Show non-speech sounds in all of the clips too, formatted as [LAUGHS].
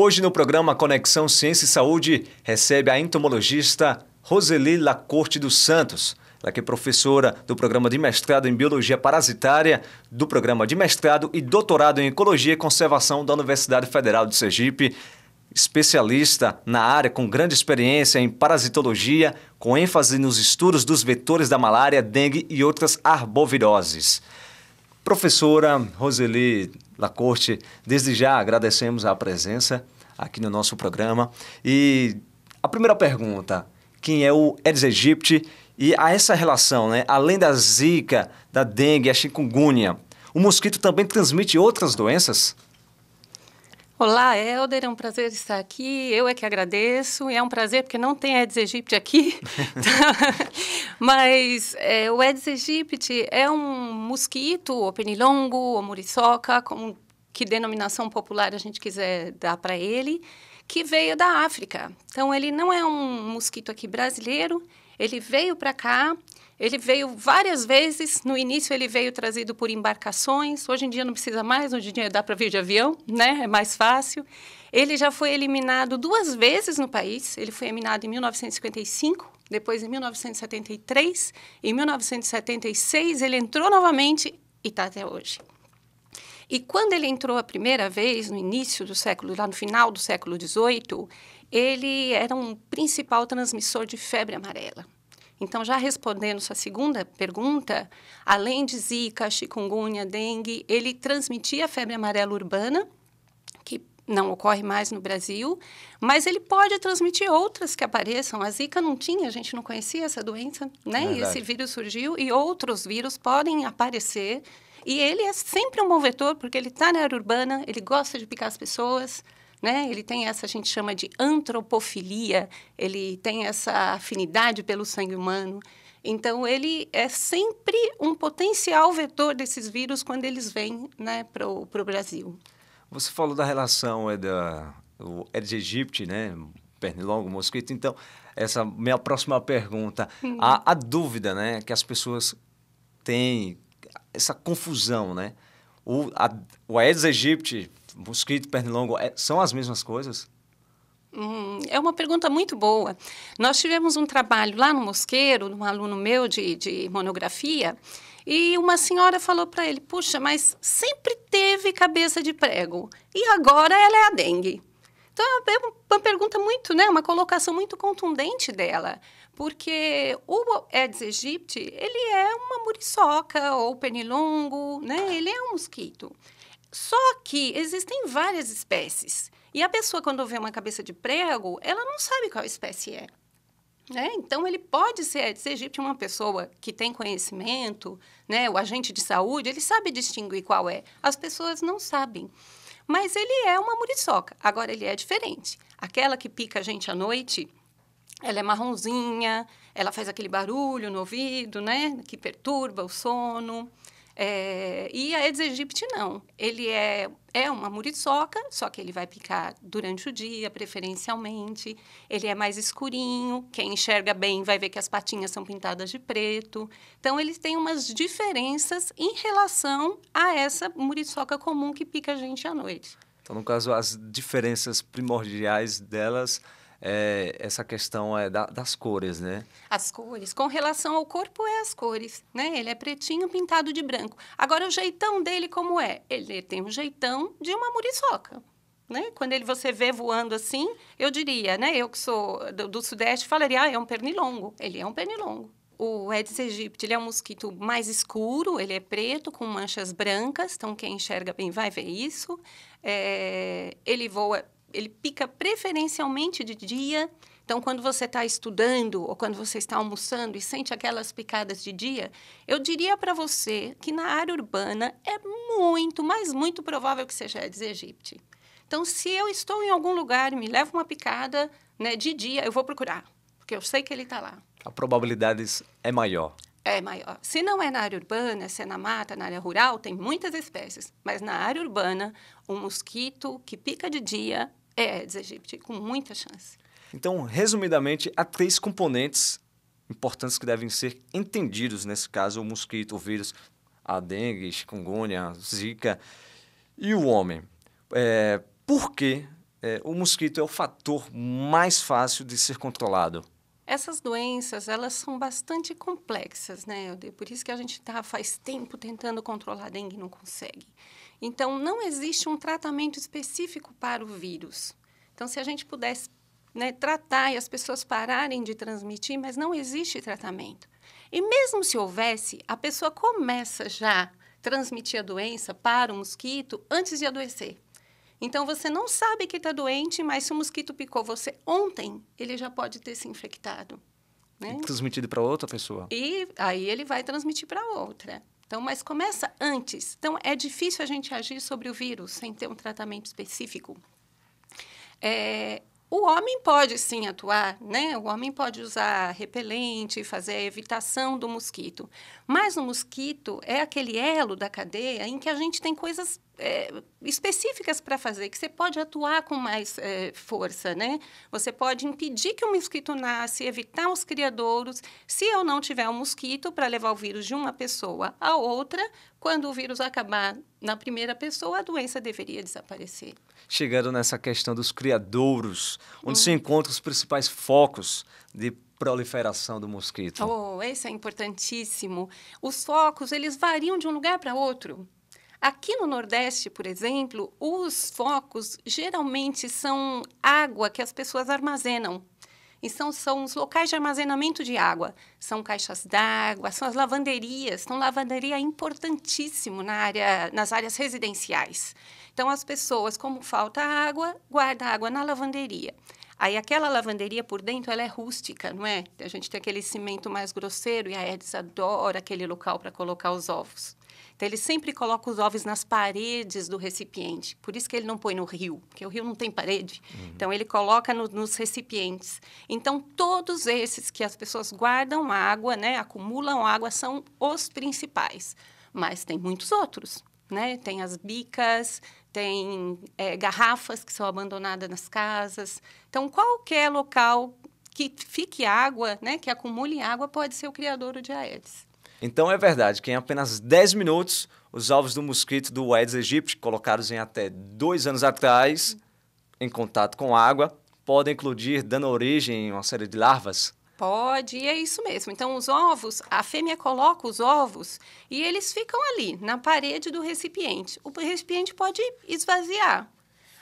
Hoje no programa Conexão Ciência e Saúde recebe a entomologista Roseli Lacorte dos Santos. Ela que é professora do programa de mestrado em Biologia Parasitária, do programa de mestrado e doutorado em Ecologia e Conservação da Universidade Federal de Sergipe, especialista na área com grande experiência em parasitologia, com ênfase nos estudos dos vetores da malária, dengue e outras arboviroses. Professora Roseli Lacorte, desde já agradecemos a presença aqui no nosso programa. E a primeira pergunta, quem é o Aedes aegypti e a essa relação, né? além da zika, da dengue, a chikungunya, o mosquito também transmite outras doenças? Olá, Helder, é um prazer estar aqui. Eu é que agradeço. E é um prazer porque não tem Aedes aegypti aqui. [LAUGHS] [LAUGHS] Mas é, o Aedes aegypti é um mosquito, ou penilongo, ou muriçoca, como que denominação popular a gente quiser dar para ele, que veio da África. Então, ele não é um mosquito aqui brasileiro, ele veio para cá ele veio várias vezes. No início ele veio trazido por embarcações. Hoje em dia não precisa mais. Hoje em dia dá para vir de avião, né? É mais fácil. Ele já foi eliminado duas vezes no país. Ele foi eliminado em 1955, depois em 1973. Em 1976 ele entrou novamente e está até hoje. E quando ele entrou a primeira vez, no início do século, lá no final do século XVIII, ele era um principal transmissor de febre amarela. Então, já respondendo sua segunda pergunta, além de zika, chikungunya, dengue, ele transmitia a febre amarela urbana, que não ocorre mais no Brasil, mas ele pode transmitir outras que apareçam. A zika não tinha, a gente não conhecia essa doença, né? E esse vírus surgiu e outros vírus podem aparecer. E ele é sempre um bom vetor, porque ele está na área urbana, ele gosta de picar as pessoas, né? Ele tem essa, a gente chama de antropofilia, ele tem essa afinidade pelo sangue humano. Então, ele é sempre um potencial vetor desses vírus quando eles vêm né, para o Brasil. Você falou da relação é da Aedes aegypti, né? Pernilongo, mosquito. Então, essa minha próxima pergunta. Hum. A, a dúvida né, que as pessoas têm, essa confusão, né? O, a, o Aedes aegypti mosquito, pernilongo, é, são as mesmas coisas? Hum, é uma pergunta muito boa. Nós tivemos um trabalho lá no Mosqueiro, um aluno meu de, de monografia, e uma senhora falou para ele: Puxa, mas sempre teve cabeça de prego e agora ela é a dengue. Então é uma pergunta muito, né, uma colocação muito contundente dela, porque o Aedes aegypti ele é uma muriçoca ou pernilongo, né? Ele é um mosquito. Só que existem várias espécies. E a pessoa, quando vê uma cabeça de prego, ela não sabe qual espécie é. Né? Então, ele pode ser Aedes aegypti, uma pessoa que tem conhecimento, né? o agente de saúde, ele sabe distinguir qual é. As pessoas não sabem. Mas ele é uma muriçoca. Agora, ele é diferente. Aquela que pica a gente à noite, ela é marronzinha, ela faz aquele barulho no ouvido, né? que perturba o sono. É, e a Aedes aegypti não. Ele é, é uma muriçoca, só que ele vai picar durante o dia, preferencialmente. Ele é mais escurinho. Quem enxerga bem vai ver que as patinhas são pintadas de preto. Então, ele tem umas diferenças em relação a essa muriçoca comum que pica a gente à noite. Então, no caso, as diferenças primordiais delas é, essa questão é da, das cores, né? As cores. Com relação ao corpo, é as cores, né? Ele é pretinho pintado de branco. Agora, o jeitão dele como é? Ele tem um jeitão de uma muriçoca. Né? Quando ele você vê voando assim, eu diria, né? Eu que sou do, do Sudeste, falaria, ah, é um pernilongo. Ele é um pernilongo. O Aedes aegypti, ele é um mosquito mais escuro, ele é preto, com manchas brancas, então quem enxerga bem vai ver isso. É, ele voa ele pica preferencialmente de dia. Então, quando você está estudando ou quando você está almoçando e sente aquelas picadas de dia, eu diria para você que na área urbana é muito, mas muito provável que seja Aedes aegypti. Então, se eu estou em algum lugar e me leva uma picada né, de dia, eu vou procurar, porque eu sei que ele está lá. A probabilidade é maior é maior. Se não é na área urbana, se é na mata, na área rural, tem muitas espécies. Mas na área urbana, um mosquito que pica de dia é Aedes aegypti, com muita chance. Então, resumidamente, há três componentes importantes que devem ser entendidos nesse caso: o mosquito, o vírus, a dengue, chikungunya, zika e o homem. É, por que é, o mosquito é o fator mais fácil de ser controlado? Essas doenças, elas são bastante complexas, né, Helder? Por isso que a gente está faz tempo tentando controlar a dengue e não consegue. Então, não existe um tratamento específico para o vírus. Então, se a gente pudesse né, tratar e as pessoas pararem de transmitir, mas não existe tratamento. E mesmo se houvesse, a pessoa começa já transmitir a doença para o mosquito antes de adoecer. Então você não sabe que está doente, mas se o mosquito picou você ontem, ele já pode ter se infectado. Né? E transmitido para outra pessoa. E aí ele vai transmitir para outra. Então, mas começa antes. Então, é difícil a gente agir sobre o vírus sem ter um tratamento específico. É, o homem pode sim atuar, né? O homem pode usar repelente, fazer a evitação do mosquito. Mas o mosquito é aquele elo da cadeia em que a gente tem coisas é, específicas para fazer, que você pode atuar com mais é, força, né? Você pode impedir que o mosquito nasce, evitar os criadouros. Se eu não tiver um mosquito para levar o vírus de uma pessoa a outra, quando o vírus acabar na primeira pessoa, a doença deveria desaparecer. Chegando nessa questão dos criadouros, onde hum. se encontram os principais focos de proliferação do mosquito? Oh, esse é importantíssimo. Os focos, eles variam de um lugar para outro. Aqui no Nordeste, por exemplo, os focos geralmente são água que as pessoas armazenam. E são, são os locais de armazenamento de água. São caixas d'água, são as lavanderias. Então, lavanderia é importantíssimo na área, nas áreas residenciais. Então, as pessoas, como falta água, guardam água na lavanderia. Aí aquela lavanderia por dentro, ela é rústica, não é? A gente tem aquele cimento mais grosseiro e a Edis adora aquele local para colocar os ovos. Então, ele sempre coloca os ovos nas paredes do recipiente. Por isso que ele não põe no rio, porque o rio não tem parede. Uhum. Então, ele coloca no, nos recipientes. Então, todos esses que as pessoas guardam água, né, acumulam água, são os principais. Mas tem muitos outros. Né? Tem as bicas, tem é, garrafas que são abandonadas nas casas. Então, qualquer local que fique água, né, que acumule água, pode ser o criador de Aedes. Então é verdade que em apenas 10 minutos, os ovos do mosquito do Aedes aegypti, colocados em até dois anos atrás, em contato com água, podem eclodir, dando origem a uma série de larvas. Pode, e é isso mesmo. Então, os ovos, a fêmea coloca os ovos e eles ficam ali, na parede do recipiente. O recipiente pode esvaziar.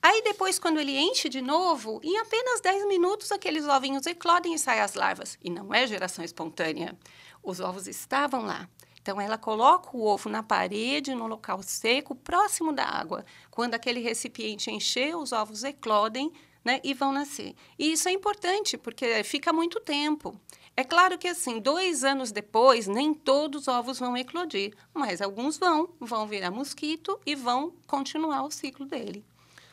Aí, depois, quando ele enche de novo, em apenas 10 minutos, aqueles ovinhos eclodem e saem as larvas. E não é geração espontânea. Os ovos estavam lá. Então, ela coloca o ovo na parede, no local seco, próximo da água. Quando aquele recipiente encher, os ovos eclodem né, e vão nascer. E isso é importante, porque fica muito tempo. É claro que, assim, dois anos depois, nem todos os ovos vão eclodir, mas alguns vão, vão virar mosquito e vão continuar o ciclo dele.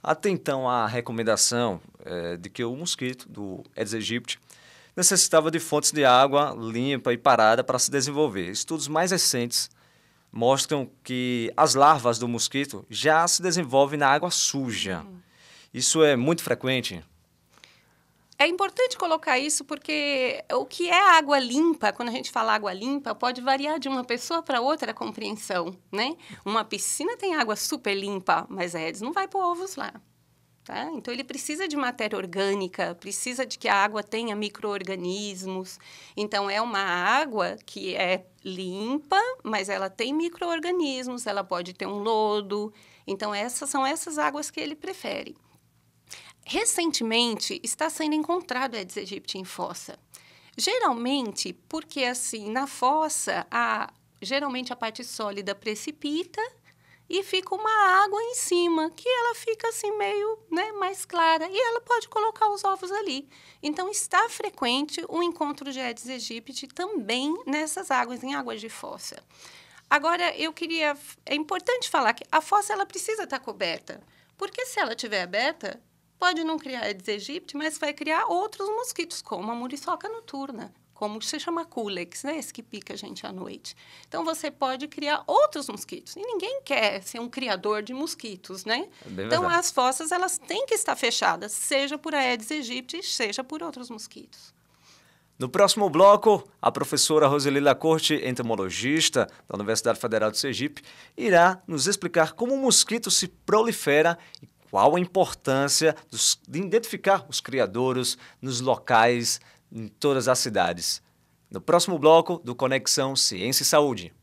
Até então, a recomendação é, de que o mosquito do Aedes aegypti necessitava de fontes de água limpa e parada para se desenvolver. Estudos mais recentes mostram que as larvas do mosquito já se desenvolvem na água suja. Isso é muito frequente? É importante colocar isso porque o que é água limpa, quando a gente fala água limpa, pode variar de uma pessoa para outra a compreensão, né? Uma piscina tem água super limpa, mas a Edis não vai pôr ovos lá. Tá? Então, ele precisa de matéria orgânica, precisa de que a água tenha micro-organismos. Então, é uma água que é limpa, mas ela tem micro-organismos, ela pode ter um lodo. Então, essas são essas águas que ele prefere. Recentemente, está sendo encontrado Aedes aegypti em fossa. Geralmente, porque assim, na fossa, a, geralmente a parte sólida precipita e fica uma água em cima, que ela fica assim meio né, mais clara, e ela pode colocar os ovos ali. Então, está frequente o encontro de Aedes aegypti também nessas águas, em águas de fossa. Agora, eu queria... É importante falar que a fossa ela precisa estar tá coberta, porque se ela estiver aberta, pode não criar Aedes aegypti, mas vai criar outros mosquitos, como a muriçoca noturna, como se chama culex, né? Esse que pica a gente à noite. Então você pode criar outros mosquitos. E ninguém quer ser um criador de mosquitos, né? É então verdade. as fossas elas têm que estar fechadas, seja por Aedes aegypti, seja por outros mosquitos. No próximo bloco, a professora Roseli Lacorte, entomologista da Universidade Federal de Sergipe, irá nos explicar como o mosquito se prolifera e qual a importância de identificar os criadores nos locais em todas as cidades. No próximo bloco do Conexão Ciência e Saúde.